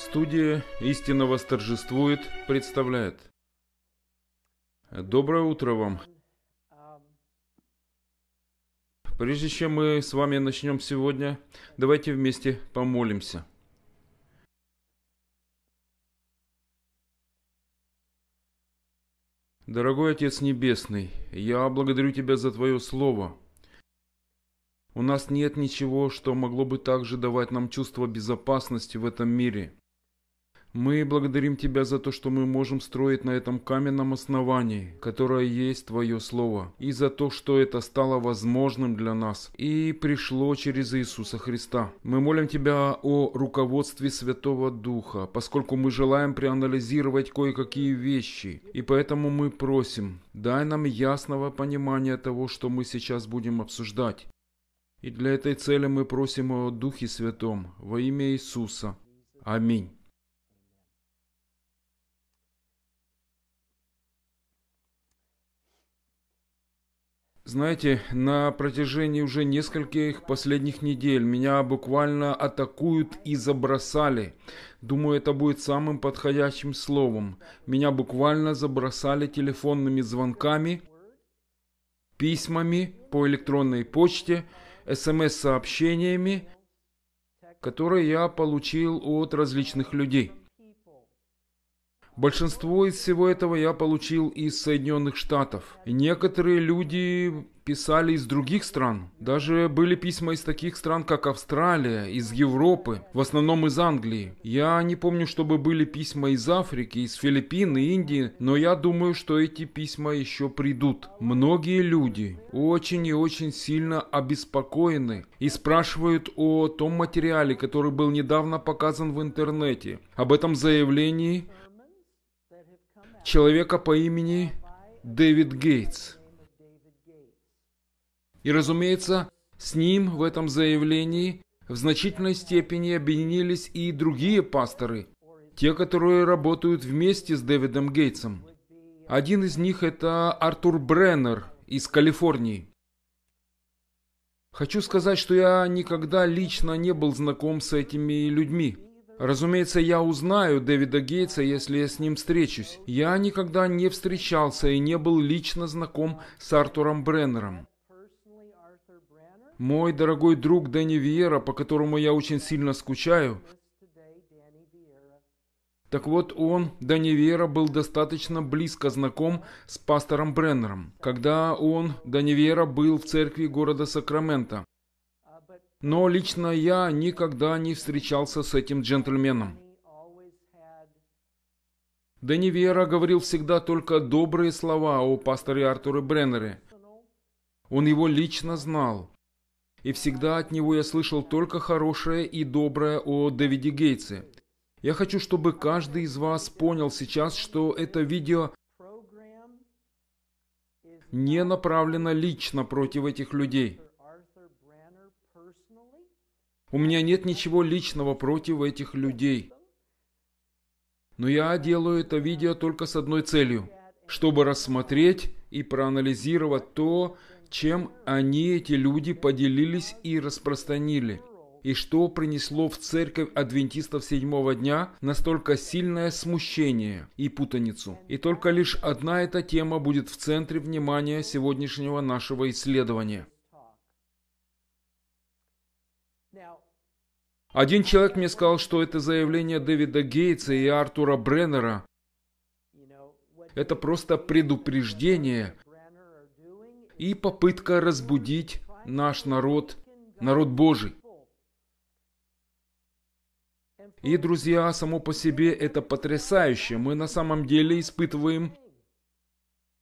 Студия «Истина восторжествует» представляет. Доброе утро вам. Прежде чем мы с вами начнем сегодня, давайте вместе помолимся. Дорогой Отец Небесный, я благодарю Тебя за Твое Слово. У нас нет ничего, что могло бы также давать нам чувство безопасности в этом мире – мы благодарим Тебя за то, что мы можем строить на этом каменном основании, которое есть Твое Слово, и за то, что это стало возможным для нас и пришло через Иисуса Христа. Мы молим Тебя о руководстве Святого Духа, поскольку мы желаем проанализировать кое-какие вещи, и поэтому мы просим, дай нам ясного понимания того, что мы сейчас будем обсуждать. И для этой цели мы просим о Духе Святом во имя Иисуса. Аминь. Знаете, на протяжении уже нескольких последних недель меня буквально атакуют и забросали. Думаю, это будет самым подходящим словом. Меня буквально забросали телефонными звонками, письмами по электронной почте, смс-сообщениями, которые я получил от различных людей. Большинство из всего этого я получил из Соединенных Штатов. Некоторые люди писали из других стран. Даже были письма из таких стран, как Австралия, из Европы, в основном из Англии. Я не помню, чтобы были письма из Африки, из Филиппин и Индии, но я думаю, что эти письма еще придут. Многие люди очень и очень сильно обеспокоены и спрашивают о том материале, который был недавно показан в интернете. Об этом заявлении человека по имени Дэвид Гейтс. И, разумеется, с ним в этом заявлении в значительной степени объединились и другие пасторы, те, которые работают вместе с Дэвидом Гейтсом. Один из них это Артур Бреннер из Калифорнии. Хочу сказать, что я никогда лично не был знаком с этими людьми. Разумеется, я узнаю Дэвида Гейтса, если я с ним встречусь. Я никогда не встречался и не был лично знаком с Артуром Бреннером. Мой дорогой друг Дэнни Виера, по которому я очень сильно скучаю. Так вот, он, Дэнни Виера, был достаточно близко знаком с пастором Бреннером, когда он, Дэнни Виера, был в церкви города Сакраменто. Но лично я никогда не встречался с этим джентльменом. Денивера говорил всегда только добрые слова о пасторе Артуре Бреннере. Он его лично знал. И всегда от него я слышал только хорошее и доброе о Дэвиде Гейтсе. Я хочу, чтобы каждый из вас понял сейчас, что это видео не направлено лично против этих людей. У меня нет ничего личного против этих людей. Но я делаю это видео только с одной целью, чтобы рассмотреть и проанализировать то, чем они, эти люди, поделились и распространили, и что принесло в церковь адвентистов седьмого дня настолько сильное смущение и путаницу. И только лишь одна эта тема будет в центре внимания сегодняшнего нашего исследования – Один человек мне сказал, что это заявление Дэвида Гейтса и Артура Бреннера. Это просто предупреждение и попытка разбудить наш народ, народ Божий. И, друзья, само по себе это потрясающе. Мы на самом деле испытываем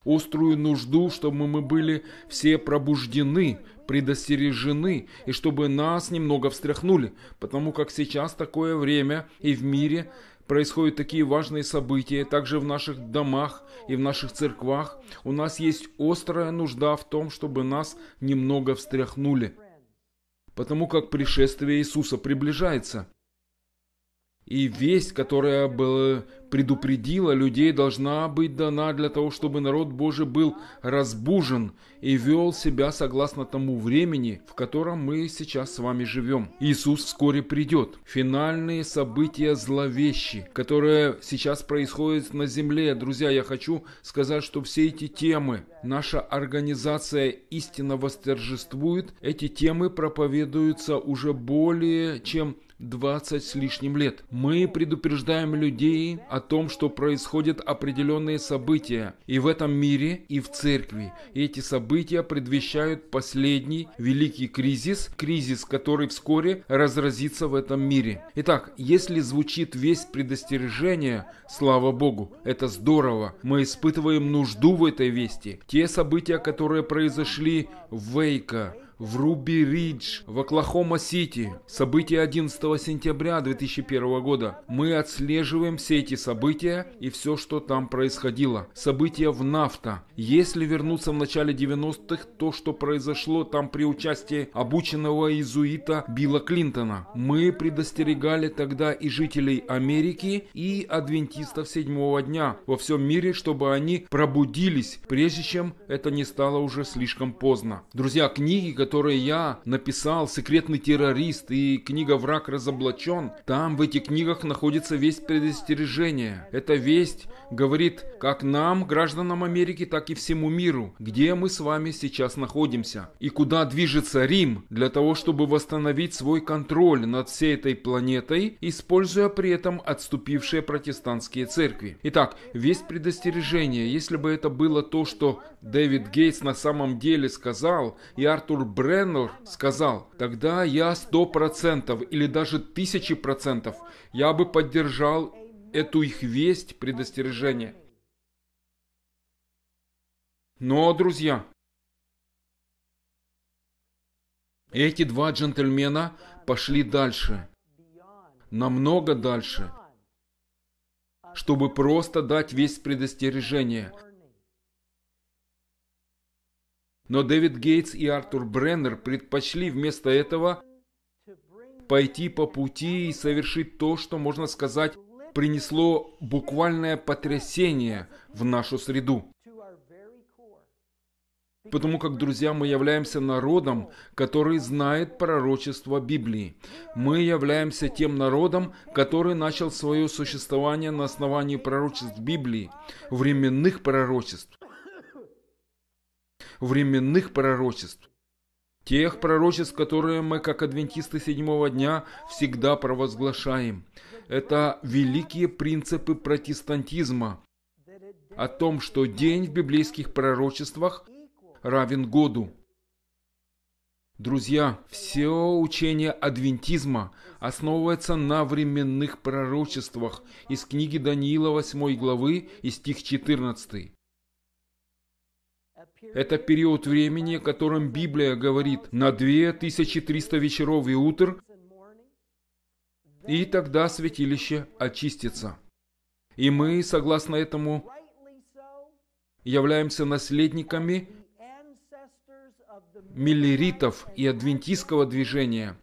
острую нужду, чтобы мы были все пробуждены, предостережены и чтобы нас немного встряхнули, потому как сейчас такое время и в мире происходят такие важные события, также в наших домах и в наших церквах. У нас есть острая нужда в том, чтобы нас немного встряхнули, потому как пришествие Иисуса приближается. И весть, которая была предупредила людей, должна быть дана для того, чтобы народ Божий был разбужен и вел себя согласно тому времени, в котором мы сейчас с вами живем. Иисус вскоре придет. Финальные события зловещи, которые сейчас происходят на земле. Друзья, я хочу сказать, что все эти темы, наша организация истинно восторжествует, эти темы проповедуются уже более чем 20 с лишним лет. Мы предупреждаем людей о том, что происходят определенные события и в этом мире, и в церкви. И эти события предвещают последний великий кризис, кризис, который вскоре разразится в этом мире. Итак, если звучит весть предостережения, слава Богу, это здорово. Мы испытываем нужду в этой вести. Те события, которые произошли в Вейка, в Руби-Ридж в Оклахома-Сити. События 11 сентября 2001 года. Мы отслеживаем все эти события и все, что там происходило. События в НАФТА. Если вернуться в начале 90-х, то, что произошло там при участии обученного иезуита Билла Клинтона. Мы предостерегали тогда и жителей Америки, и адвентистов седьмого дня во всем мире, чтобы они пробудились, прежде чем это не стало уже слишком поздно. Друзья, книги, которые которые я написал «Секретный террорист» и книга «Враг разоблачен», там в этих книгах находится весть предостережения. Эта весть говорит как нам, гражданам Америки, так и всему миру, где мы с вами сейчас находимся и куда движется Рим для того, чтобы восстановить свой контроль над всей этой планетой, используя при этом отступившие протестантские церкви. Итак, весть предостережения, если бы это было то, что Дэвид Гейтс на самом деле сказал, и Артур Бреннер сказал, тогда я сто процентов или даже тысячи процентов я бы поддержал эту их весть предостережение. Но, ну, а, друзья, эти два джентльмена пошли дальше, намного дальше, чтобы просто дать весь предостережение. Но Дэвид Гейтс и Артур Бреннер предпочли вместо этого пойти по пути и совершить то, что, можно сказать, принесло буквальное потрясение в нашу среду. Потому как, друзья, мы являемся народом, который знает пророчество Библии. Мы являемся тем народом, который начал свое существование на основании пророчеств Библии, временных пророчеств временных пророчеств. Тех пророчеств, которые мы, как адвентисты седьмого дня, всегда провозглашаем. Это великие принципы протестантизма о том, что день в библейских пророчествах равен году. Друзья, все учение адвентизма основывается на временных пророчествах из книги Даниила 8 главы и стих 14. Это период времени, о котором Библия говорит на 2300 вечеров и утр, и тогда святилище очистится. И мы, согласно этому, являемся наследниками миллеритов и адвентистского движения.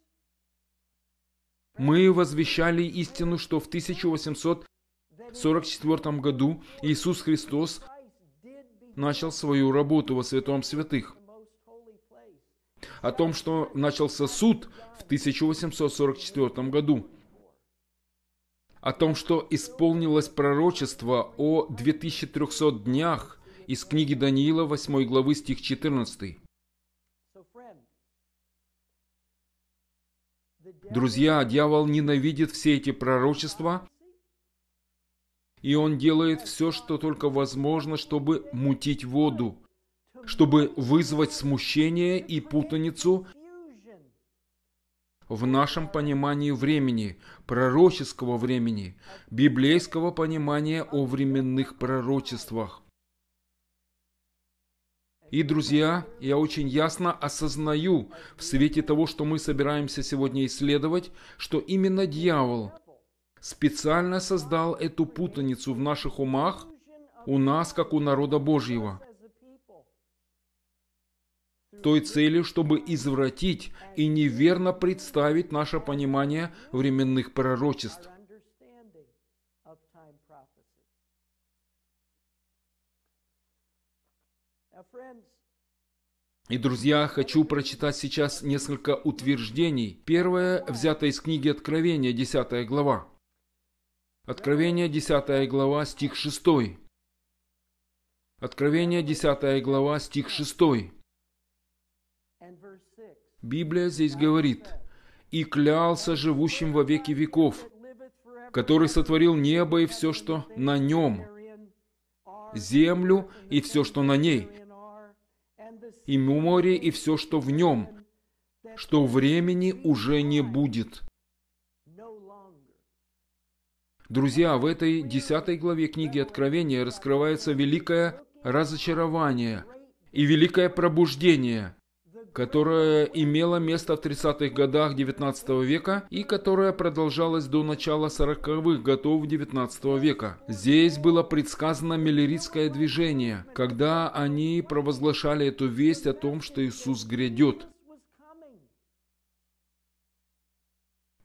Мы возвещали истину, что в 1844 году Иисус Христос начал свою работу во святом святых. О том, что начался суд в 1844 году. О том, что исполнилось пророчество о 2300 днях из книги Даниила 8 главы стих 14. Друзья, дьявол ненавидит все эти пророчества, и он делает все, что только возможно, чтобы мутить воду, чтобы вызвать смущение и путаницу в нашем понимании времени, пророческого времени, библейского понимания о временных пророчествах. И, друзья, я очень ясно осознаю в свете того, что мы собираемся сегодня исследовать, что именно дьявол – специально создал эту путаницу в наших умах, у нас, как у народа Божьего, той целью, чтобы извратить и неверно представить наше понимание временных пророчеств. И, друзья, хочу прочитать сейчас несколько утверждений. Первое взято из книги Откровения, 10 глава. Откровение 10 глава, стих 6. Откровение 10 глава, стих 6. Библия здесь говорит, «И клялся живущим во веки веков, который сотворил небо и все, что на нем, землю и все, что на ней, и море и все, что в нем, что времени уже не будет». Друзья, в этой десятой главе книги Откровения раскрывается великое разочарование и великое пробуждение, которое имело место в 30-х годах XIX века и которое продолжалось до начала 40-х годов XIX века. Здесь было предсказано миллеритское движение, когда они провозглашали эту весть о том, что Иисус грядет.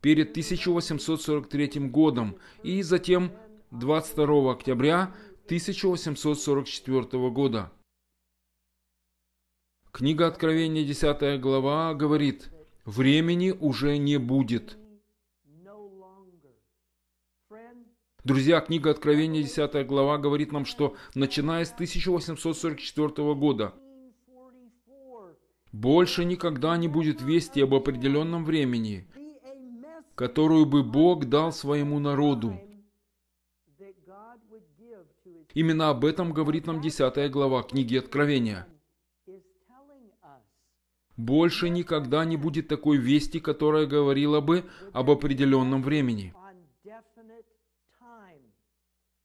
перед 1843 годом и затем 22 октября 1844 года. Книга Откровения 10 глава говорит, «Времени уже не будет». Друзья, книга Откровения 10 глава говорит нам, что начиная с 1844 года больше никогда не будет вести об определенном времени – которую бы Бог дал своему народу. Именно об этом говорит нам 10 глава книги Откровения. Больше никогда не будет такой вести, которая говорила бы об определенном времени.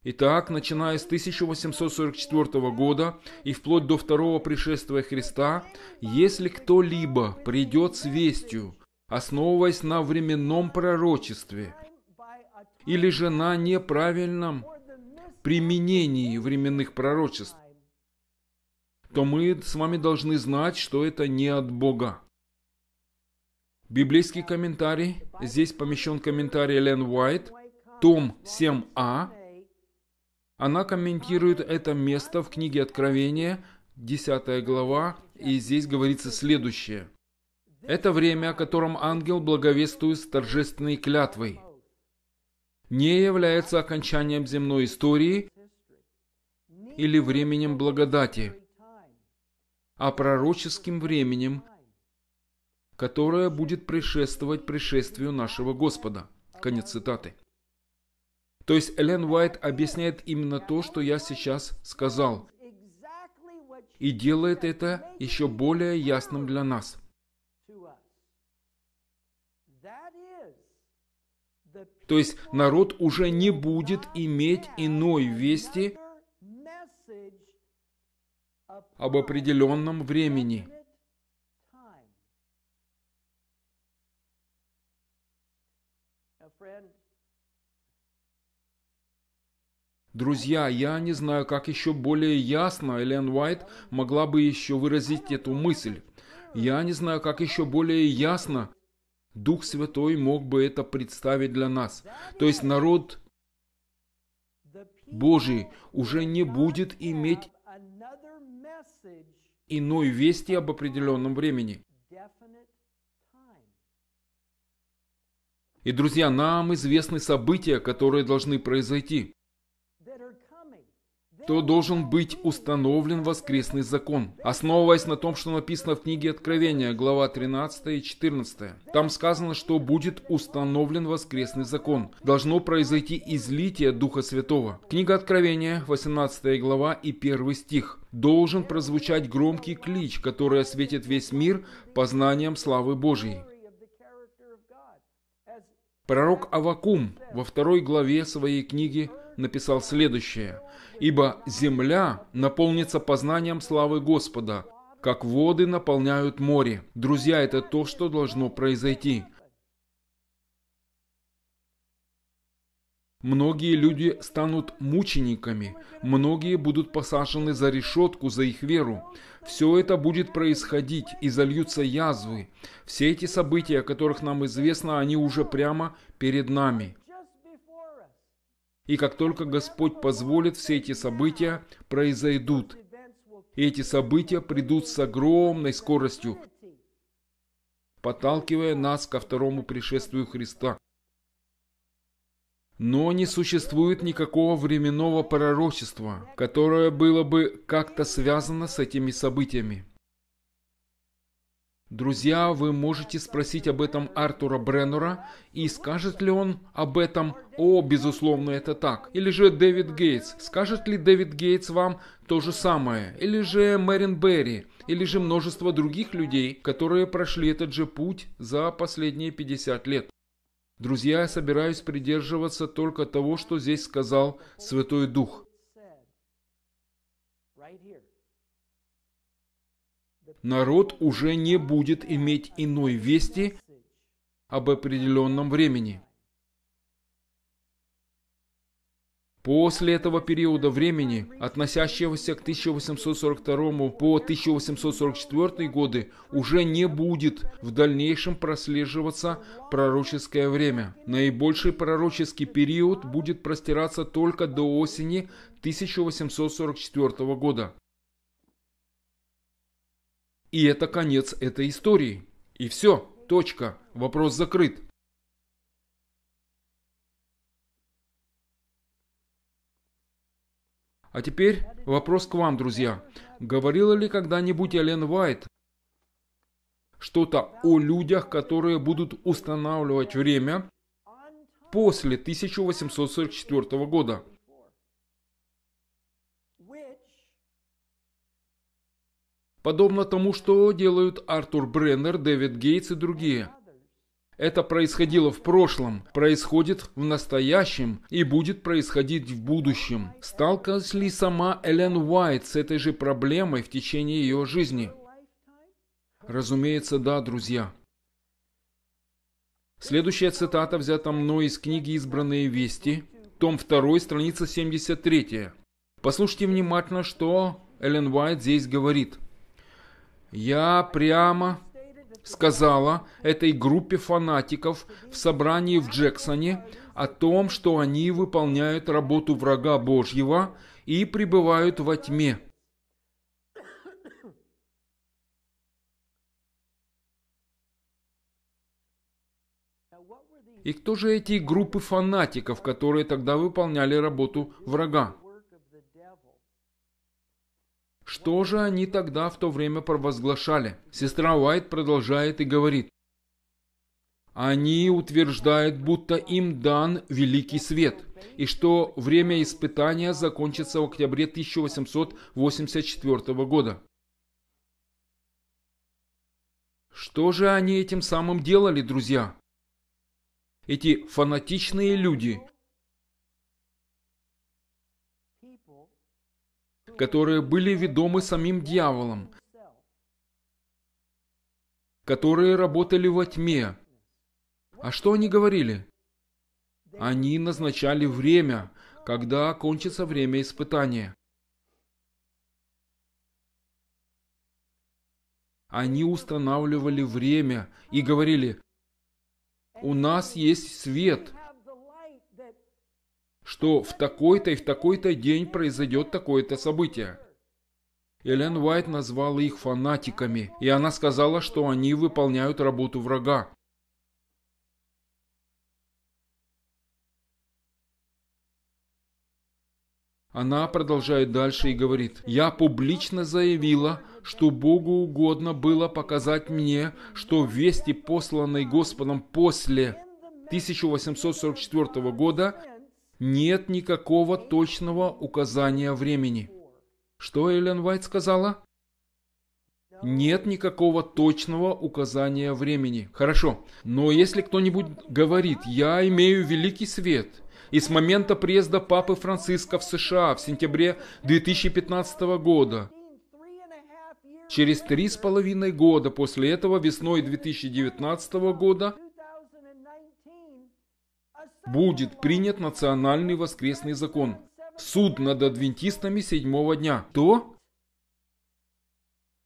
Итак, начиная с 1844 года и вплоть до второго пришествия Христа, если кто-либо придет с вестью, основываясь на временном пророчестве или же на неправильном применении временных пророчеств, то мы с вами должны знать, что это не от Бога. Библейский комментарий. Здесь помещен комментарий Лен Уайт, том 7а. Она комментирует это место в книге Откровения, 10 глава, и здесь говорится следующее – это время, о котором ангел благовествует с торжественной клятвой, не является окончанием земной истории или временем благодати, а пророческим временем, которое будет предшествовать пришествию нашего Господа. Конец цитаты. То есть Эллен Уайт объясняет именно то, что я сейчас сказал, и делает это еще более ясным для нас – То есть народ уже не будет иметь иной вести об определенном времени. Друзья, я не знаю, как еще более ясно Элен Уайт могла бы еще выразить эту мысль. Я не знаю, как еще более ясно Дух Святой мог бы это представить для нас. То есть народ Божий уже не будет иметь иной вести об определенном времени. И, друзья, нам известны события, которые должны произойти то должен быть установлен воскресный закон, основываясь на том, что написано в книге Откровения, глава 13 и 14. Там сказано, что будет установлен воскресный закон. Должно произойти излитие Духа Святого. Книга Откровения, 18 глава и 1 стих. Должен прозвучать громкий клич, который осветит весь мир познанием славы Божьей. Пророк Авакум во второй главе своей книги написал следующее. «Ибо земля наполнится познанием славы Господа, как воды наполняют море». Друзья, это то, что должно произойти. Многие люди станут мучениками, многие будут посажены за решетку за их веру. Все это будет происходить и зальются язвы. Все эти события, о которых нам известно, они уже прямо перед нами. И как только Господь позволит, все эти события произойдут. И эти события придут с огромной скоростью, подталкивая нас ко второму пришествию Христа. Но не существует никакого временного пророчества, которое было бы как-то связано с этими событиями. Друзья, вы можете спросить об этом Артура Бреннера и скажет ли он об этом «О, безусловно, это так». Или же Дэвид Гейтс. Скажет ли Дэвид Гейтс вам то же самое? Или же Мэрин Берри? Или же множество других людей, которые прошли этот же путь за последние 50 лет? Друзья, я собираюсь придерживаться только того, что здесь сказал Святой Дух. народ уже не будет иметь иной вести об определенном времени. После этого периода времени, относящегося к 1842 по 1844 годы, уже не будет в дальнейшем прослеживаться пророческое время. Наибольший пророческий период будет простираться только до осени 1844 года. И это конец этой истории. И все. Точка. Вопрос закрыт. А теперь вопрос к вам, друзья. Говорила ли когда-нибудь Элен Уайт что-то о людях, которые будут устанавливать время после 1844 года? подобно тому, что делают Артур Бреннер, Дэвид Гейтс и другие. Это происходило в прошлом, происходит в настоящем и будет происходить в будущем. Сталкивалась ли сама Эллен Уайт с этой же проблемой в течение ее жизни? Разумеется, да, друзья. Следующая цитата взята мной из книги «Избранные вести», том 2, страница 73. Послушайте внимательно, что Эллен Уайт здесь говорит – я прямо сказала этой группе фанатиков в собрании в Джексоне о том, что они выполняют работу врага Божьего и пребывают во тьме. И кто же эти группы фанатиков, которые тогда выполняли работу врага? Что же они тогда в то время провозглашали? Сестра Уайт продолжает и говорит. Они утверждают, будто им дан великий свет, и что время испытания закончится в октябре 1884 года. Что же они этим самым делали, друзья? Эти фанатичные люди которые были ведомы самим дьяволом, которые работали во тьме. А что они говорили? Они назначали время, когда кончится время испытания. Они устанавливали время и говорили, у нас есть свет, что в такой-то и в такой-то день произойдет такое-то событие. Эллен Уайт назвала их фанатиками, и она сказала, что они выполняют работу врага. Она продолжает дальше и говорит, «Я публично заявила, что Богу угодно было показать мне, что вести, посланные Господом после 1844 года, нет никакого точного указания времени. Что Эллен Уайт сказала? Нет никакого точного указания времени. Хорошо, но если кто-нибудь говорит, я имею великий свет, и с момента приезда Папы Франциска в США в сентябре 2015 года, через три с половиной года после этого, весной 2019 года, будет принят национальный воскресный закон. Суд над адвентистами седьмого дня. То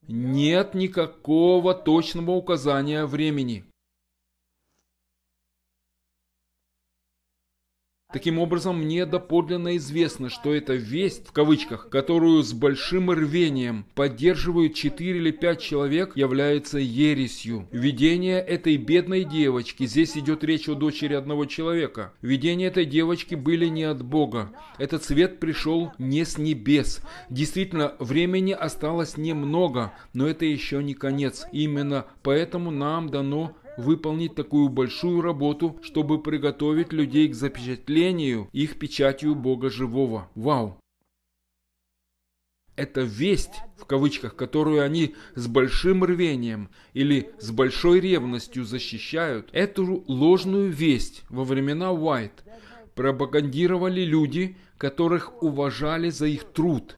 нет никакого точного указания времени. Таким образом, мне доподлинно известно, что эта «весть», в кавычках, которую с большим рвением поддерживают 4 или 5 человек, является ересью. Видение этой бедной девочки, здесь идет речь о дочери одного человека, Видение этой девочки были не от Бога. Этот свет пришел не с небес. Действительно, времени осталось немного, но это еще не конец. Именно поэтому нам дано выполнить такую большую работу, чтобы приготовить людей к запечатлению их печатью Бога Живого. Вау! Это весть, в кавычках, которую они с большим рвением или с большой ревностью защищают, эту ложную весть во времена Уайт пропагандировали люди, которых уважали за их труд,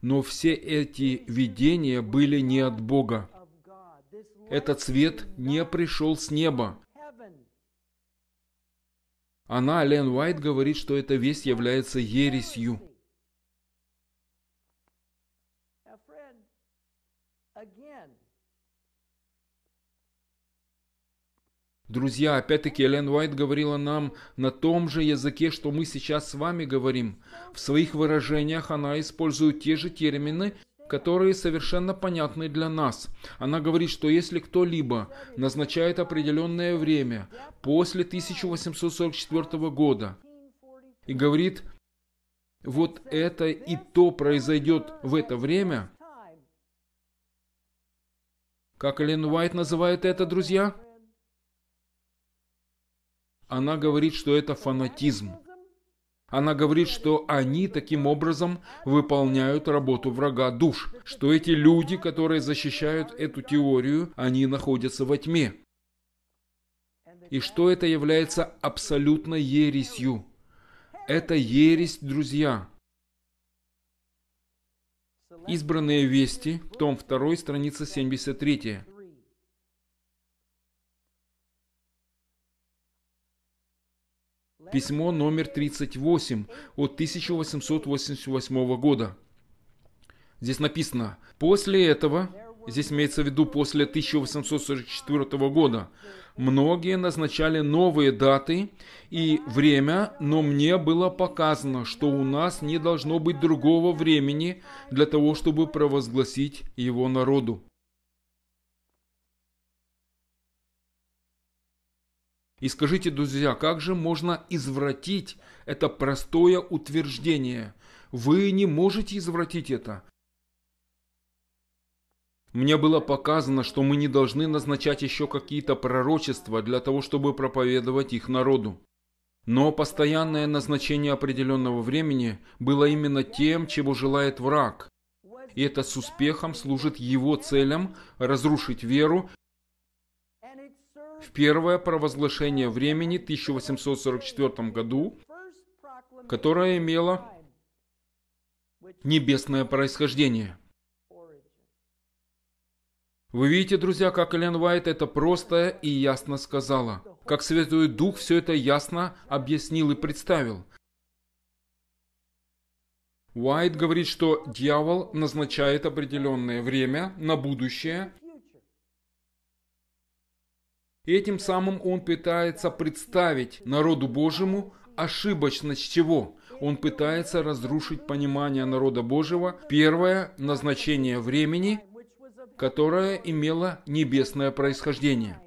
Но все эти видения были не от Бога. Этот свет не пришел с неба. Она, Лен Уайт, говорит, что эта весть является ересью. Друзья, опять-таки Элен Уайт говорила нам на том же языке, что мы сейчас с вами говорим. В своих выражениях она использует те же термины, которые совершенно понятны для нас. Она говорит, что если кто-либо назначает определенное время после 1844 года и говорит, вот это и то произойдет в это время, как Элен Уайт называет это, друзья? Она говорит, что это фанатизм. Она говорит, что они таким образом выполняют работу врага душ, что эти люди, которые защищают эту теорию, они находятся во тьме. И что это является абсолютно ересью. Это ересь, друзья. Избранные вести, том 2, страница 73. письмо номер 38 от 1888 года. Здесь написано, после этого, здесь имеется в виду после 1844 года, многие назначали новые даты и время, но мне было показано, что у нас не должно быть другого времени для того, чтобы провозгласить его народу. И скажите, друзья, как же можно извратить это простое утверждение? Вы не можете извратить это. Мне было показано, что мы не должны назначать еще какие-то пророчества для того, чтобы проповедовать их народу. Но постоянное назначение определенного времени было именно тем, чего желает враг. И это с успехом служит его целям разрушить веру в первое провозглашение времени в 1844 году, которое имело небесное происхождение. Вы видите, друзья, как Элен Уайт это просто и ясно сказала. Как Святой Дух все это ясно объяснил и представил. Уайт говорит, что дьявол назначает определенное время на будущее – и этим самым он пытается представить народу Божьему ошибочность чего? Он пытается разрушить понимание народа Божьего. Первое – назначение времени, которое имело небесное происхождение.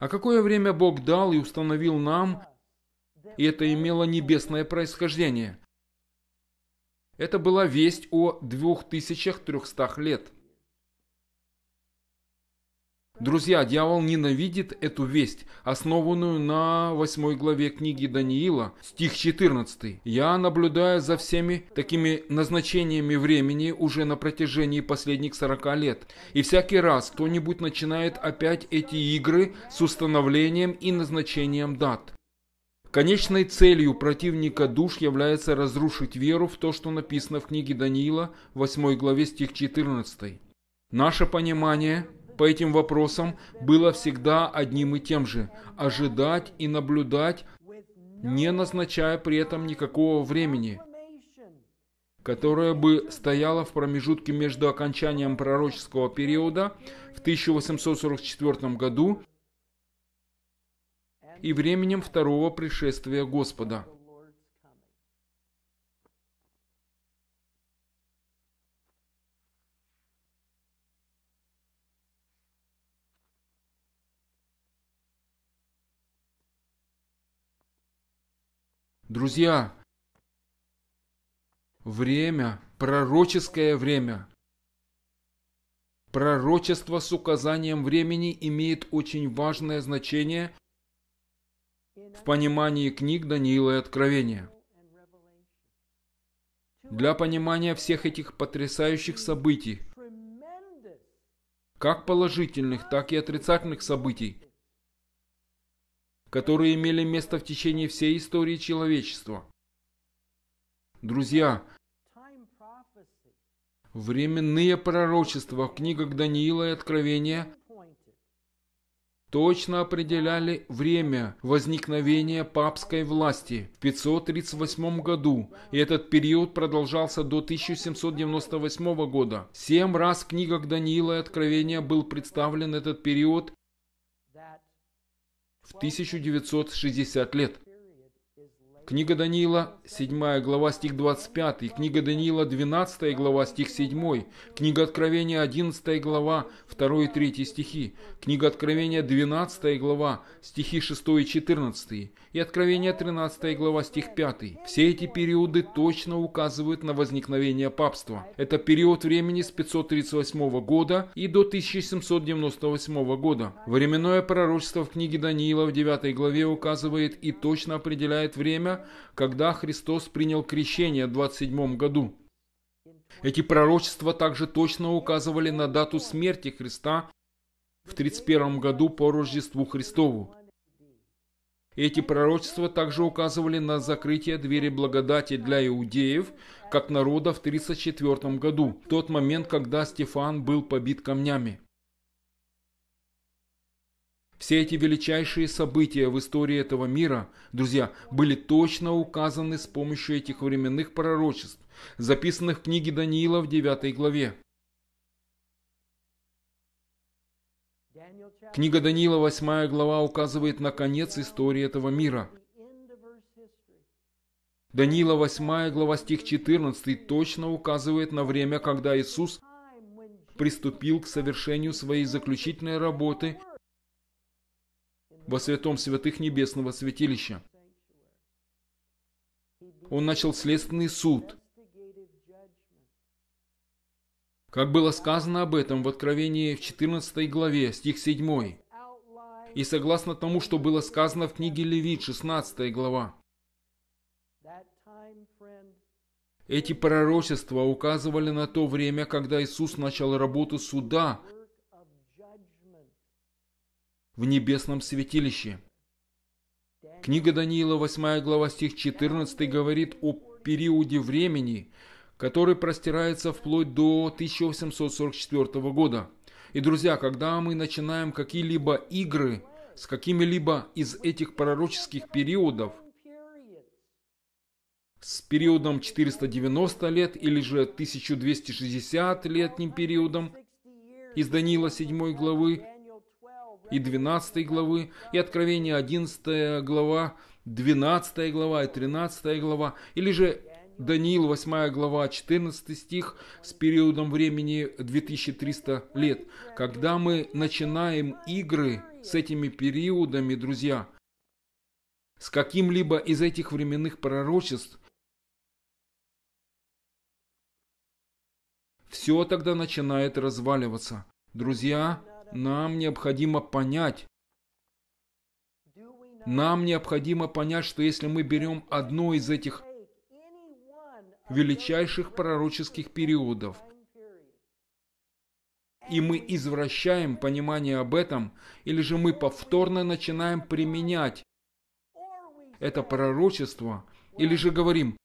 А какое время Бог дал и установил нам, и это имело небесное происхождение? Это была весть о 2300 лет – Друзья, дьявол ненавидит эту весть, основанную на 8 главе книги Даниила, стих 14. Я наблюдаю за всеми такими назначениями времени уже на протяжении последних 40 лет. И всякий раз кто-нибудь начинает опять эти игры с установлением и назначением дат. Конечной целью противника душ является разрушить веру в то, что написано в книге Даниила, 8 главе стих 14. Наше понимание по этим вопросам было всегда одним и тем же – ожидать и наблюдать, не назначая при этом никакого времени, которое бы стояло в промежутке между окончанием пророческого периода в 1844 году и временем второго пришествия Господа – друзья. Время, пророческое время. Пророчество с указанием времени имеет очень важное значение в понимании книг Даниила и Откровения. Для понимания всех этих потрясающих событий, как положительных, так и отрицательных событий, которые имели место в течение всей истории человечества. Друзья, временные пророчества в книгах Даниила и Откровения точно определяли время возникновения папской власти в 538 году, и этот период продолжался до 1798 года. Семь раз в книгах Даниила и Откровения был представлен этот период в 1960 лет. Книга Даниила, 7 глава, стих 25, книга Даниила, 12 глава, стих 7, книга Откровения, 11 глава, 2 и 3 стихи, книга Откровения, 12 глава, стихи 6 и 14, и Откровение, 13 глава, стих 5. Все эти периоды точно указывают на возникновение папства. Это период времени с 538 года и до 1798 года. Временное пророчество в книге Даниила в 9 главе указывает и точно определяет время, когда Христос принял крещение в 27 году. Эти пророчества также точно указывали на дату смерти Христа в 31 году по Рождеству Христову. Эти пророчества также указывали на закрытие двери благодати для иудеев, как народа в 34 году, в тот момент, когда Стефан был побит камнями. Все эти величайшие события в истории этого мира, друзья, были точно указаны с помощью этих временных пророчеств, записанных в книге Даниила в 9 главе. Книга Даниила, 8 глава, указывает на конец истории этого мира. Даниила, 8 глава, стих 14, точно указывает на время, когда Иисус приступил к совершению своей заключительной работы во святом святых небесного святилища. Он начал следственный суд. Как было сказано об этом в Откровении в 14 главе, стих 7. И согласно тому, что было сказано в книге Левит, 16 глава. Эти пророчества указывали на то время, когда Иисус начал работу суда в небесном святилище. Книга Даниила, 8 глава, стих 14 говорит о периоде времени, который простирается вплоть до 1844 года. И, друзья, когда мы начинаем какие-либо игры с какими-либо из этих пророческих периодов, с периодом 490 лет или же 1260 летним периодом из Даниила 7 главы, и 12 главы, и Откровение 11 глава, 12 глава и 13 глава, или же Даниил 8 глава 14 стих с периодом времени 2300 лет. Когда мы начинаем игры с этими периодами, друзья, с каким-либо из этих временных пророчеств, все тогда начинает разваливаться. Друзья, нам необходимо понять, нам необходимо понять, что если мы берем одно из этих величайших пророческих периодов, и мы извращаем понимание об этом, или же мы повторно начинаем применять это пророчество, или же говорим,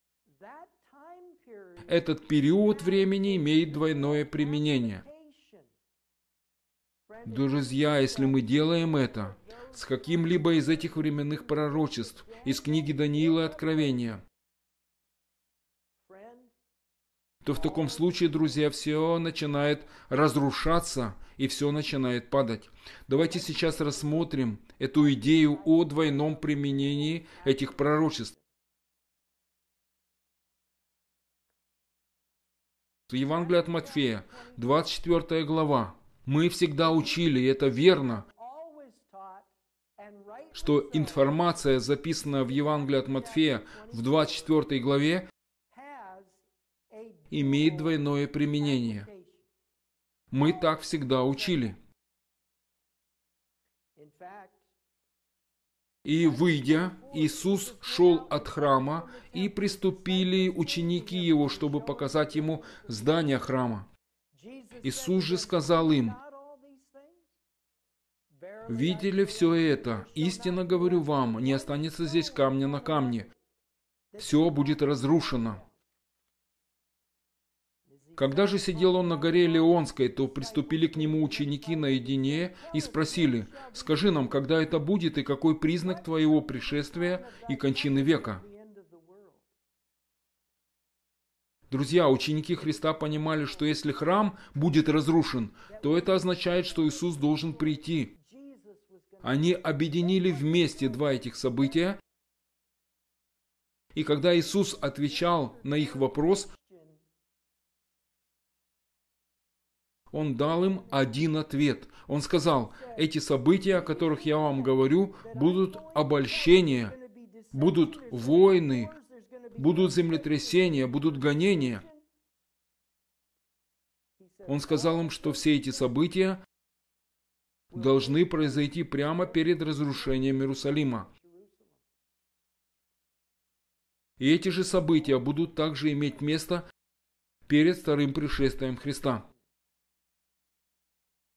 этот период времени имеет двойное применение – Друзья, если мы делаем это с каким-либо из этих временных пророчеств, из книги Даниила Откровения, то в таком случае, друзья, все начинает разрушаться и все начинает падать. Давайте сейчас рассмотрим эту идею о двойном применении этих пророчеств. Евангелие от Матфея, 24 глава, мы всегда учили, и это верно, что информация, записанная в Евангелии от Матфея в 24 главе, имеет двойное применение. Мы так всегда учили. И выйдя, Иисус шел от храма, и приступили ученики его, чтобы показать ему здание храма. Иисус же сказал им, «Видели все это? Истинно говорю вам, не останется здесь камня на камне. Все будет разрушено». Когда же сидел он на горе Леонской, то приступили к нему ученики наедине и спросили, «Скажи нам, когда это будет и какой признак твоего пришествия и кончины века?» Друзья, ученики Христа понимали, что если храм будет разрушен, то это означает, что Иисус должен прийти. Они объединили вместе два этих события, и когда Иисус отвечал на их вопрос, Он дал им один ответ. Он сказал, эти события, о которых я вам говорю, будут обольщения, будут войны, будут землетрясения, будут гонения. Он сказал им, что все эти события должны произойти прямо перед разрушением Иерусалима. И эти же события будут также иметь место перед вторым пришествием Христа.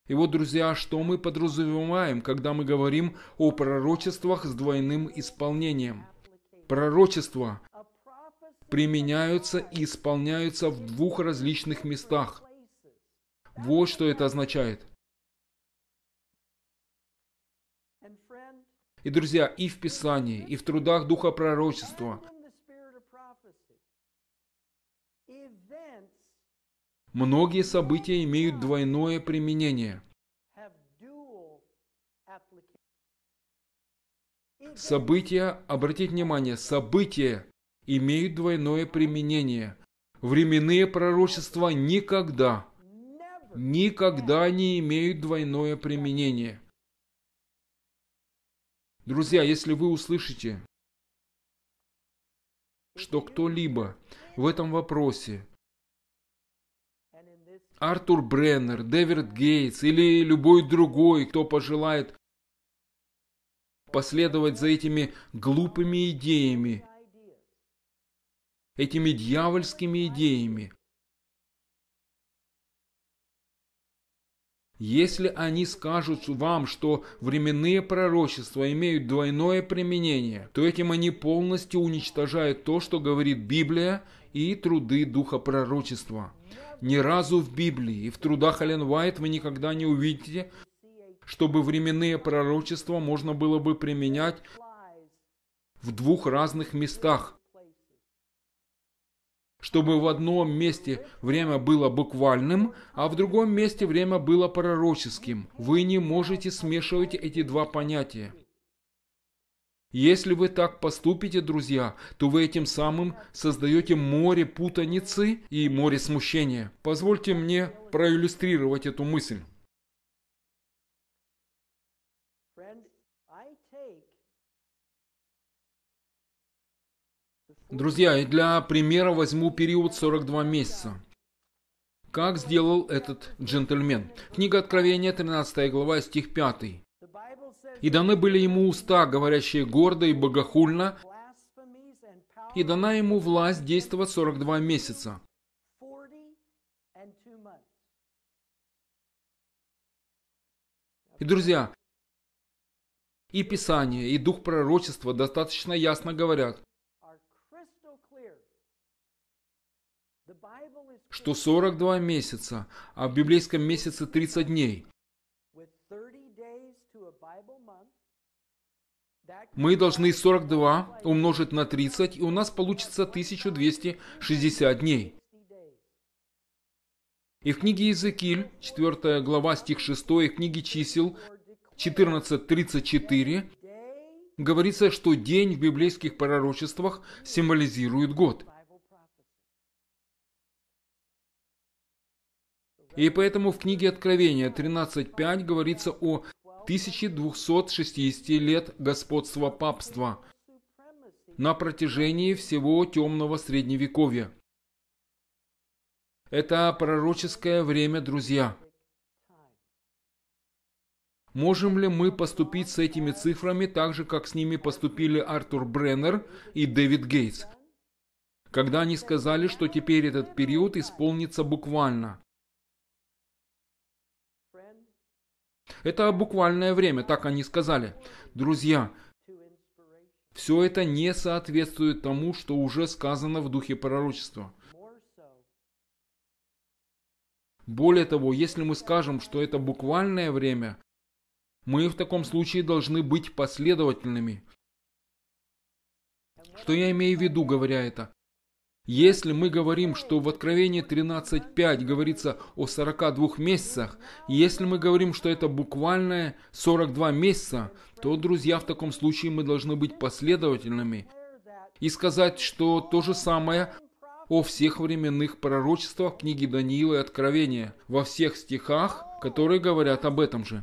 И вот, друзья, что мы подразумеваем, когда мы говорим о пророчествах с двойным исполнением? Пророчество применяются и исполняются в двух различных местах. Вот что это означает. И, друзья, и в Писании, и в трудах Духа Пророчества многие события имеют двойное применение. События, обратите внимание, события имеют двойное применение. Временные пророчества никогда, никогда не имеют двойное применение. Друзья, если вы услышите, что кто-либо в этом вопросе, Артур Бреннер, Дэвид Гейтс или любой другой, кто пожелает последовать за этими глупыми идеями, этими дьявольскими идеями. Если они скажут вам, что временные пророчества имеют двойное применение, то этим они полностью уничтожают то, что говорит Библия и труды духа пророчества. Ни разу в Библии и в трудах Ален Уайт вы никогда не увидите, чтобы временные пророчества можно было бы применять в двух разных местах чтобы в одном месте время было буквальным, а в другом месте время было пророческим. Вы не можете смешивать эти два понятия. Если вы так поступите, друзья, то вы этим самым создаете море путаницы и море смущения. Позвольте мне проиллюстрировать эту мысль. Друзья, и для примера возьму период 42 месяца. Как сделал этот джентльмен? Книга Откровения, 13 глава, стих 5. «И даны были ему уста, говорящие гордо и богохульно, и дана ему власть действовать 42 месяца». И, друзья, и Писание, и Дух пророчества достаточно ясно говорят – что 42 месяца, а в библейском месяце 30 дней. Мы должны 42 умножить на 30, и у нас получится 1260 дней. И в книге Иезекииль, 4 глава, стих 6, и в книге чисел 14.34, говорится, что день в библейских пророчествах символизирует год – И поэтому в книге Откровения 13.5 говорится о 1260 лет господства папства на протяжении всего темного средневековья. Это пророческое время, друзья. Можем ли мы поступить с этими цифрами так же, как с ними поступили Артур Бреннер и Дэвид Гейтс, когда они сказали, что теперь этот период исполнится буквально – Это буквальное время, так они сказали. Друзья, все это не соответствует тому, что уже сказано в духе пророчества. Более того, если мы скажем, что это буквальное время, мы в таком случае должны быть последовательными. Что я имею в виду, говоря это? Если мы говорим, что в Откровении 13.5 говорится о 42 месяцах, если мы говорим, что это буквальное 42 месяца, то, друзья, в таком случае мы должны быть последовательными и сказать, что то же самое о всех временных пророчествах книги Даниила и Откровения, во всех стихах, которые говорят об этом же.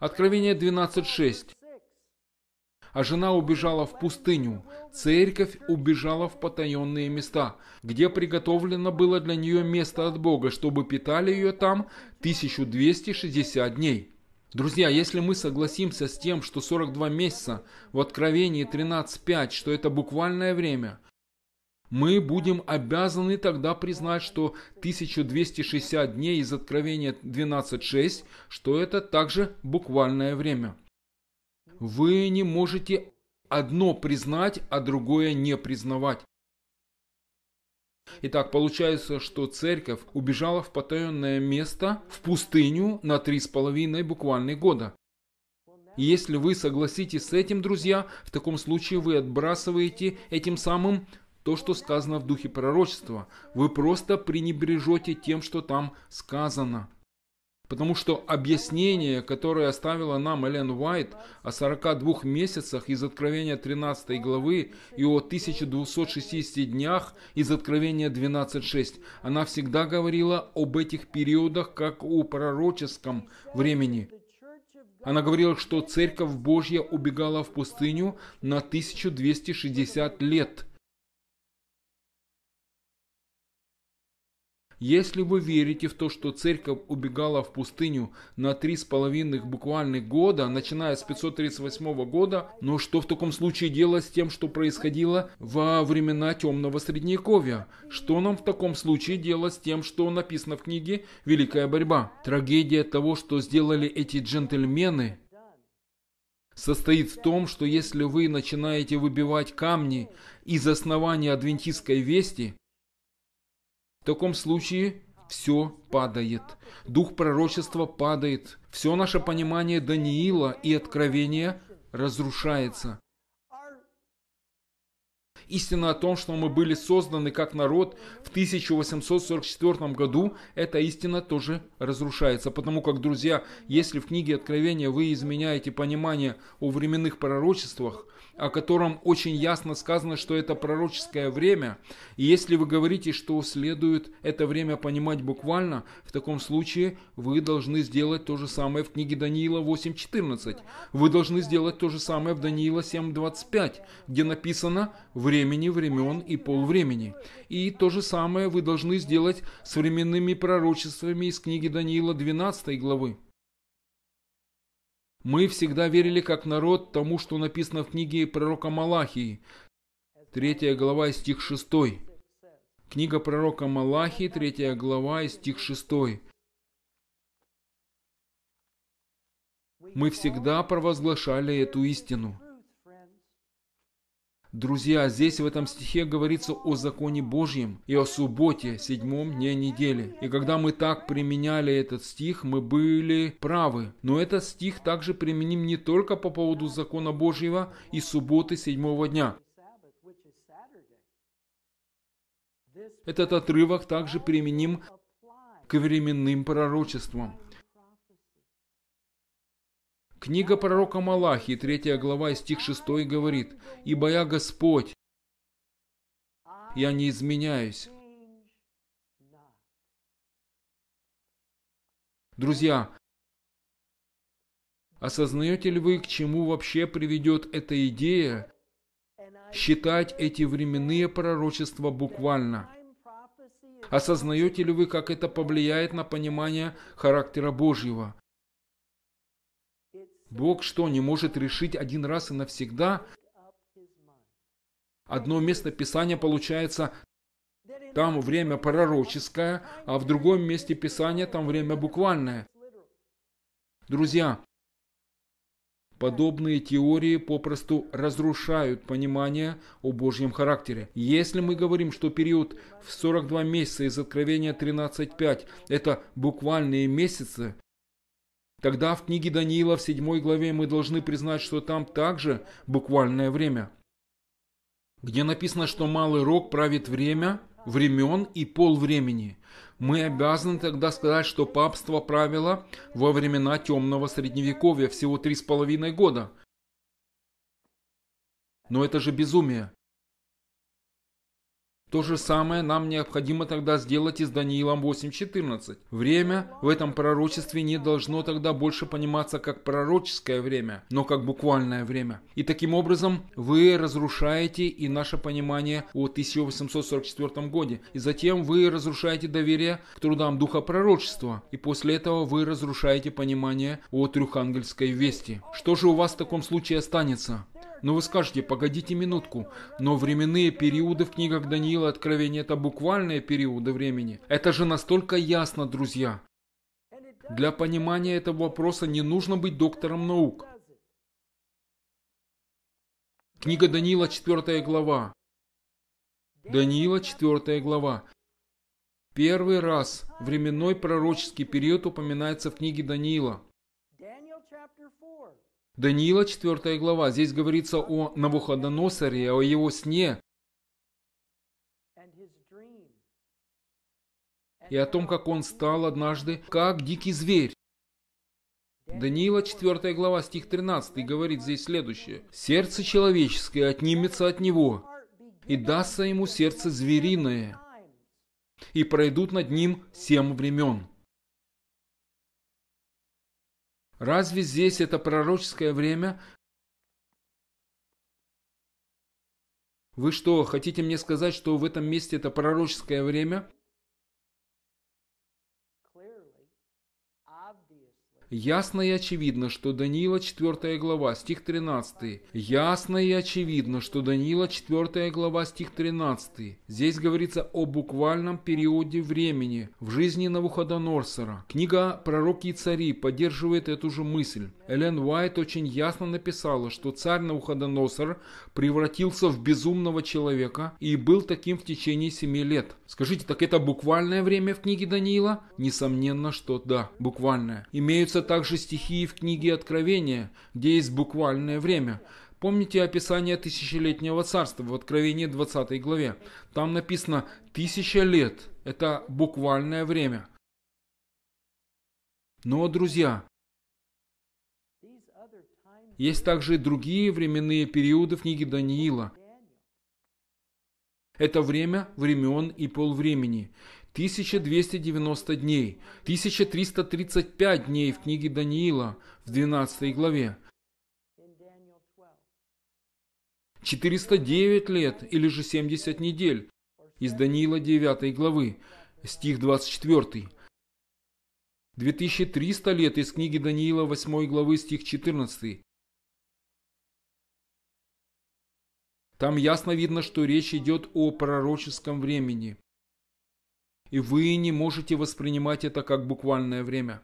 Откровение 12.6 а жена убежала в пустыню, церковь убежала в потаенные места, где приготовлено было для нее место от Бога, чтобы питали ее там 1260 дней. Друзья, если мы согласимся с тем, что 42 месяца в Откровении 13.5, что это буквальное время, мы будем обязаны тогда признать, что 1260 дней из Откровения 12.6, что это также буквальное время. Вы не можете одно признать, а другое не признавать. Итак, получается, что церковь убежала в потаенное место, в пустыню, на три с половиной буквальных года. если вы согласитесь с этим, друзья, в таком случае вы отбрасываете этим самым то, что сказано в духе пророчества. Вы просто пренебрежете тем, что там сказано. Потому что объяснение, которое оставила нам Элен Уайт о 42 месяцах из Откровения 13 главы и о 1260 днях из Откровения 12.6, она всегда говорила об этих периодах как о пророческом времени. Она говорила, что Церковь Божья убегала в пустыню на 1260 лет – Если вы верите в то, что церковь убегала в пустыню на три с половиной буквальных года, начиная с 538 года, но что в таком случае делать с тем, что происходило во времена темного средневековья? Что нам в таком случае делать с тем, что написано в книге «Великая борьба»? Трагедия того, что сделали эти джентльмены, состоит в том, что если вы начинаете выбивать камни из основания адвентистской вести, в таком случае все падает. Дух пророчества падает. Все наше понимание Даниила и Откровения разрушается. Истина о том, что мы были созданы как народ в 1844 году, эта истина тоже разрушается. Потому как, друзья, если в книге Откровения вы изменяете понимание о временных пророчествах, о котором очень ясно сказано, что это пророческое время. И если вы говорите, что следует это время понимать буквально, в таком случае вы должны сделать то же самое в книге Даниила 8.14. Вы должны сделать то же самое в Даниила 7.25, где написано «времени, времен и полвремени». И то же самое вы должны сделать с временными пророчествами из книги Даниила 12 главы. Мы всегда верили как народ тому, что написано в книге пророка Малахии, третья глава, стих 6. Книга пророка Малахии, третья глава, стих 6. Мы всегда провозглашали эту истину. Друзья, здесь в этом стихе говорится о законе Божьем и о субботе, седьмом дне недели. И когда мы так применяли этот стих, мы были правы. Но этот стих также применим не только по поводу закона Божьего и субботы седьмого дня. Этот отрывок также применим к временным пророчествам. Книга пророка Малахи, 3 глава, стих 6 говорит, «Ибо я Господь, я не изменяюсь». Друзья, осознаете ли вы, к чему вообще приведет эта идея считать эти временные пророчества буквально? Осознаете ли вы, как это повлияет на понимание характера Божьего? Бог что, не может решить один раз и навсегда? Одно место Писания получается, там время пророческое, а в другом месте Писания там время буквальное. Друзья, Подобные теории попросту разрушают понимание о Божьем характере. Если мы говорим, что период в 42 месяца из Откровения 13.5 – это буквальные месяцы, когда в книге Даниила в 7 главе мы должны признать, что там также буквальное время, где написано, что малый рог правит время, времен и пол времени. Мы обязаны тогда сказать, что папство правило во времена темного средневековья всего три с половиной года. Но это же безумие. То же самое нам необходимо тогда сделать и с Даниилом 8.14. Время в этом пророчестве не должно тогда больше пониматься как пророческое время, но как буквальное время. И таким образом вы разрушаете и наше понимание о 1844 годе. И затем вы разрушаете доверие к трудам духа пророчества. И после этого вы разрушаете понимание о трехангельской вести. Что же у вас в таком случае останется? Но ну, вы скажете, погодите минутку, но временные периоды в книгах Даниила Откровения – это буквальные периоды времени. Это же настолько ясно, друзья. Для понимания этого вопроса не нужно быть доктором наук. Книга Даниила, 4 глава. Даниила, 4 глава. Первый раз временной пророческий период упоминается в книге Даниила. Даниила 4 глава. Здесь говорится о Навуходоносоре, о его сне и о том, как он стал однажды как дикий зверь. Даниила 4 глава, стих 13 говорит здесь следующее. «Сердце человеческое отнимется от него, и дастся ему сердце звериное, и пройдут над ним семь времен». Разве здесь это пророческое время? Вы что, хотите мне сказать, что в этом месте это пророческое время? Ясно и очевидно, что Даниила 4 глава, стих 13. Ясно и очевидно, что Даниила 4 глава, стих 13. Здесь говорится о буквальном периоде времени в жизни Навуходоносора. Книга «Пророки и цари» поддерживает эту же мысль. Эллен Уайт очень ясно написала, что царь Навуходоносор превратился в безумного человека и был таким в течение семи лет. Скажите, так это буквальное время в книге Даниила? Несомненно, что да, буквальное. Имеются встречаются также стихии в книге Откровения, где есть буквальное время. Помните описание тысячелетнего царства в Откровении 20 главе? Там написано «тысяча лет» – это буквальное время. Но, ну а, друзья, есть также и другие временные периоды в книге Даниила. Это время времен и полвремени. 1290 дней, 1335 дней в книге Даниила в 12 главе, 409 лет или же 70 недель из Даниила 9 главы, стих 24. 2300 лет из книги Даниила 8 главы, стих 14. Там ясно видно, что речь идет о пророческом времени и вы не можете воспринимать это как буквальное время.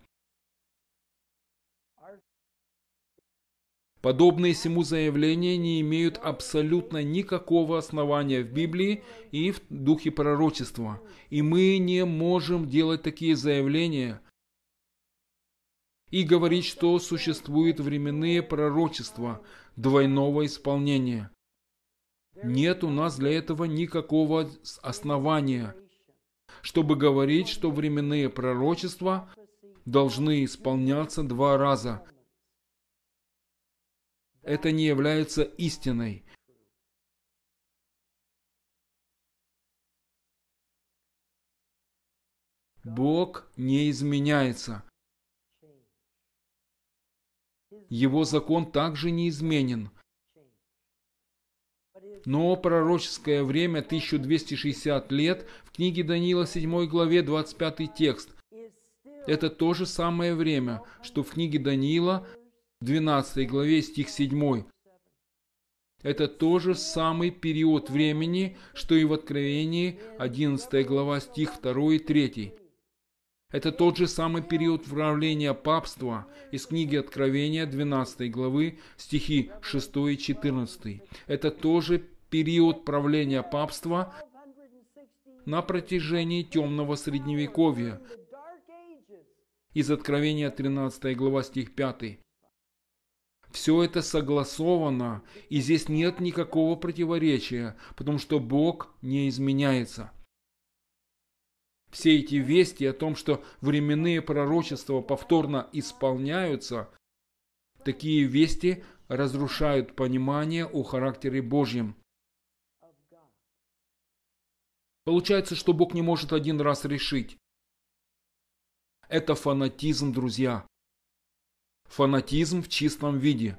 Подобные сему заявления не имеют абсолютно никакого основания в Библии и в духе пророчества. И мы не можем делать такие заявления и говорить, что существуют временные пророчества двойного исполнения. Нет у нас для этого никакого основания – чтобы говорить, что временные пророчества должны исполняться два раза. Это не является истиной. Бог не изменяется. Его закон также не изменен. Но пророческое время 1260 лет в книге Даниила 7 главе 25 текст. Это то же самое время, что в книге Даниила 12 главе стих 7. Это тоже самый период времени, что и в Откровении 11 глава стих 2 и 3. Это тот же самый период правления папства из книги Откровения 12 главы стихи 6 и 14. Это тоже период правления папства на протяжении темного средневековья. Из Откровения 13 глава стих 5. Все это согласовано, и здесь нет никакого противоречия, потому что Бог не изменяется. Все эти вести о том, что временные пророчества повторно исполняются, такие вести разрушают понимание о характере Божьем. Получается, что Бог не может один раз решить. Это фанатизм, друзья. Фанатизм в чистом виде.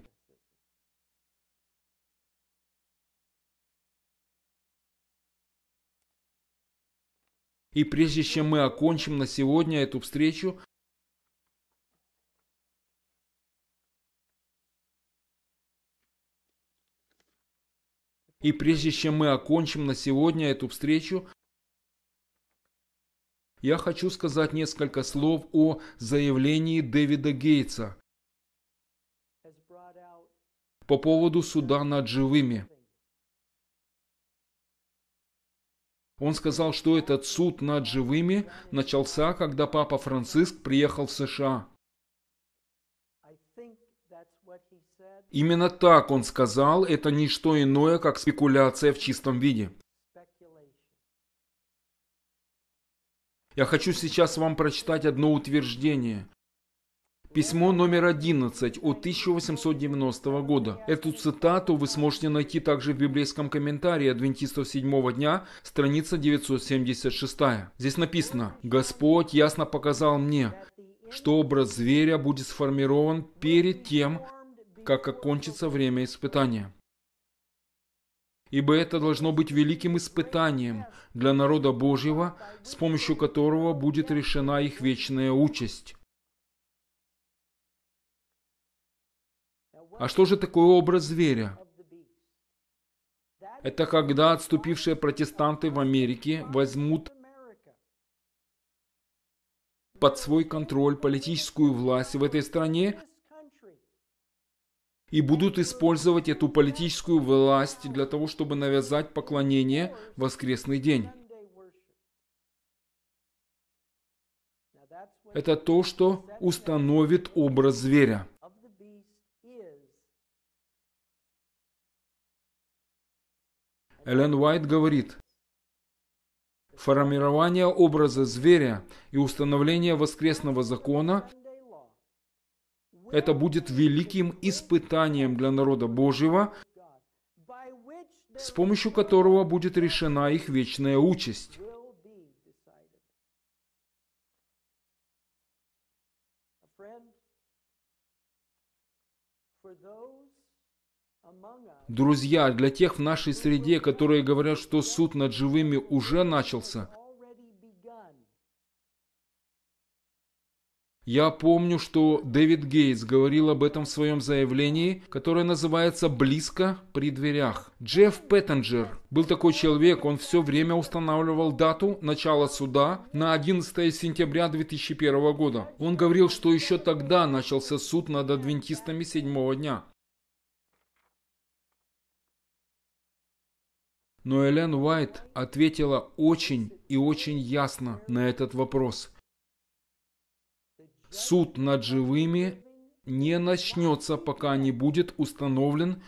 И прежде чем мы окончим на сегодня эту встречу, И прежде чем мы окончим на сегодня эту встречу, я хочу сказать несколько слов о заявлении Дэвида Гейтса по поводу суда над живыми. Он сказал, что этот суд над живыми начался, когда Папа Франциск приехал в США. Именно так он сказал, это не что иное, как спекуляция в чистом виде. Я хочу сейчас вам прочитать одно утверждение. Письмо номер 11 от 1890 года. Эту цитату вы сможете найти также в библейском комментарии адвентистов седьмого дня, страница 976. Здесь написано «Господь ясно показал мне, что образ зверя будет сформирован перед тем, как окончится время испытания. Ибо это должно быть великим испытанием для народа Божьего, с помощью которого будет решена их вечная участь. А что же такое образ зверя? Это когда отступившие протестанты в Америке возьмут под свой контроль политическую власть в этой стране и будут использовать эту политическую власть для того, чтобы навязать поклонение в воскресный день. Это то, что установит образ зверя. Эллен Уайт говорит, формирование образа зверя и установление воскресного закона это будет великим испытанием для народа Божьего, с помощью которого будет решена их вечная участь. Друзья, для тех в нашей среде, которые говорят, что суд над живыми уже начался, Я помню, что Дэвид Гейтс говорил об этом в своем заявлении, которое называется «Близко при дверях». Джефф Петтенджер был такой человек, он все время устанавливал дату начала суда на 11 сентября 2001 года. Он говорил, что еще тогда начался суд над адвентистами седьмого дня. Но Элен Уайт ответила очень и очень ясно на этот вопрос – Суд над живыми не начнется, пока не будет установлен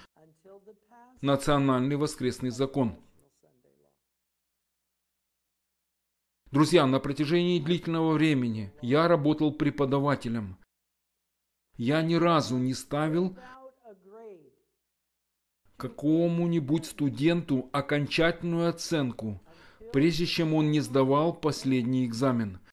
национальный воскресный закон. Друзья, на протяжении длительного времени я работал преподавателем. Я ни разу не ставил какому-нибудь студенту окончательную оценку, прежде чем он не сдавал последний экзамен –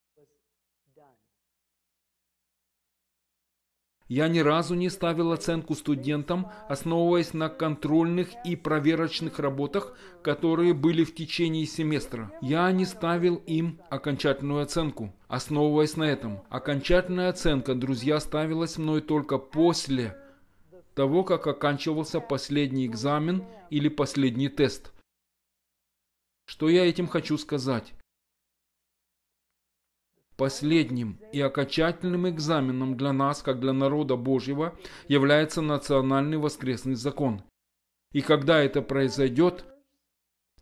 Я ни разу не ставил оценку студентам, основываясь на контрольных и проверочных работах, которые были в течение семестра. Я не ставил им окончательную оценку, основываясь на этом. Окончательная оценка, друзья, ставилась мной только после того, как оканчивался последний экзамен или последний тест. Что я этим хочу сказать? Последним и окончательным экзаменом для нас, как для народа Божьего, является национальный воскресный закон. И когда это произойдет,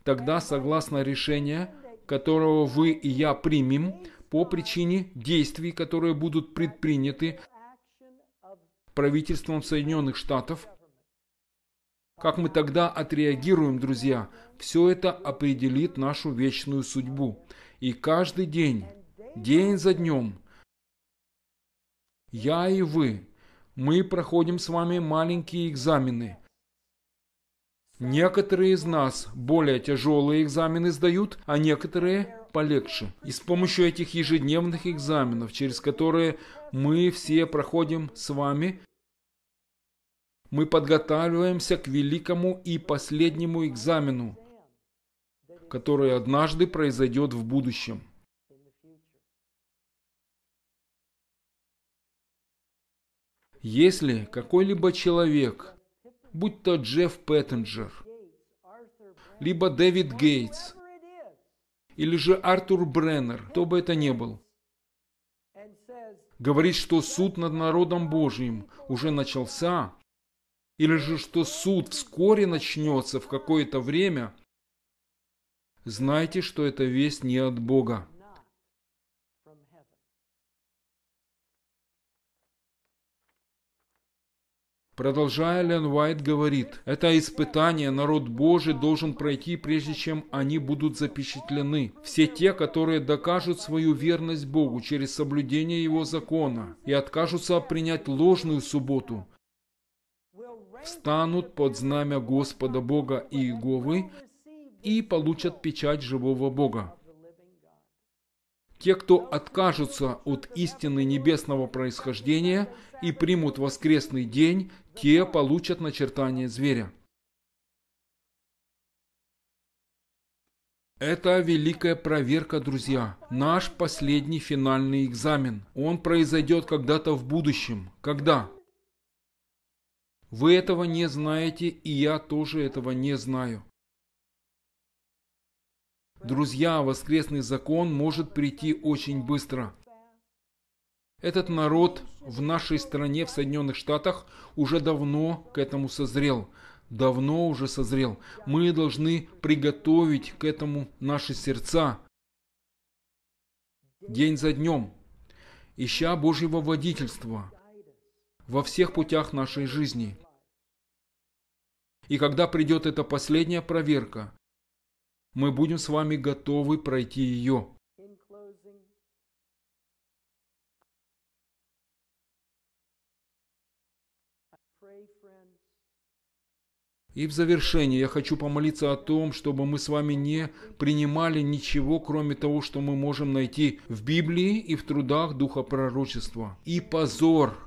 тогда, согласно решению, которого вы и я примем, по причине действий, которые будут предприняты правительством Соединенных Штатов, как мы тогда отреагируем, друзья, все это определит нашу вечную судьбу. И каждый день день за днем. Я и вы, мы проходим с вами маленькие экзамены. Некоторые из нас более тяжелые экзамены сдают, а некоторые полегче. И с помощью этих ежедневных экзаменов, через которые мы все проходим с вами, мы подготавливаемся к великому и последнему экзамену, который однажды произойдет в будущем. Если какой-либо человек, будь то Джефф Петтенджер, либо Дэвид Гейтс, или же Артур Бреннер, кто бы это ни был, говорит, что суд над народом Божьим уже начался, или же что суд вскоре начнется в какое-то время, знайте, что это весть не от Бога. Продолжая, Лен Уайт говорит, это испытание народ Божий должен пройти, прежде чем они будут запечатлены. Все те, которые докажут свою верность Богу через соблюдение Его закона и откажутся принять ложную субботу, встанут под знамя Господа Бога и Иеговы и получат печать живого Бога. Те, кто откажутся от истины небесного происхождения и примут воскресный день, те получат начертание зверя. Это великая проверка, друзья. Наш последний финальный экзамен. Он произойдет когда-то в будущем. Когда? Вы этого не знаете, и я тоже этого не знаю. Друзья, воскресный закон может прийти очень быстро. Этот народ в нашей стране, в Соединенных Штатах, уже давно к этому созрел. Давно уже созрел. Мы должны приготовить к этому наши сердца. День за днем, ища Божьего водительства во всех путях нашей жизни. И когда придет эта последняя проверка, мы будем с вами готовы пройти ее. И в завершение я хочу помолиться о том, чтобы мы с вами не принимали ничего, кроме того, что мы можем найти в Библии и в трудах Духа Пророчества. И позор,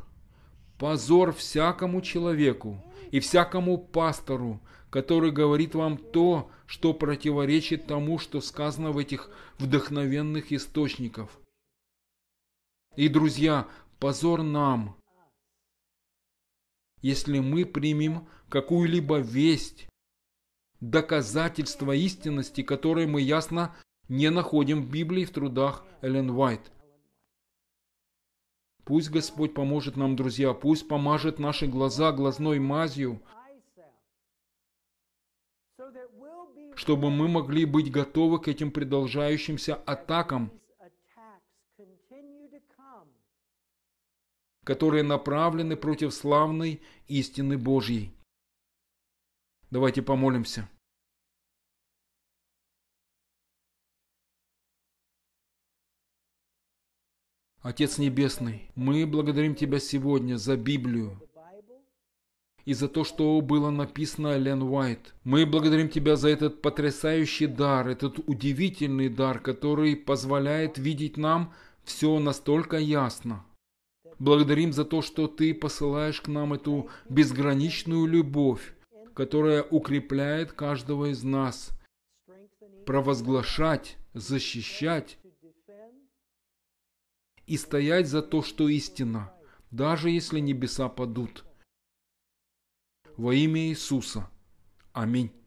позор всякому человеку и всякому пастору, который говорит вам то, что противоречит тому, что сказано в этих вдохновенных источниках. И, друзья, позор нам, если мы примем какую-либо весть, доказательство истинности, которое мы ясно не находим в Библии в трудах Эллен Уайт. Пусть Господь поможет нам, друзья, пусть помажет наши глаза глазной мазью – чтобы мы могли быть готовы к этим продолжающимся атакам, которые направлены против славной истины Божьей. Давайте помолимся. Отец Небесный, мы благодарим Тебя сегодня за Библию, и за то, что было написано Лен Уайт. Мы благодарим Тебя за этот потрясающий дар, этот удивительный дар, который позволяет видеть нам все настолько ясно. Благодарим за то, что Ты посылаешь к нам эту безграничную любовь, которая укрепляет каждого из нас, провозглашать, защищать и стоять за то, что истина, даже если небеса падут – во имя Иисуса. Аминь.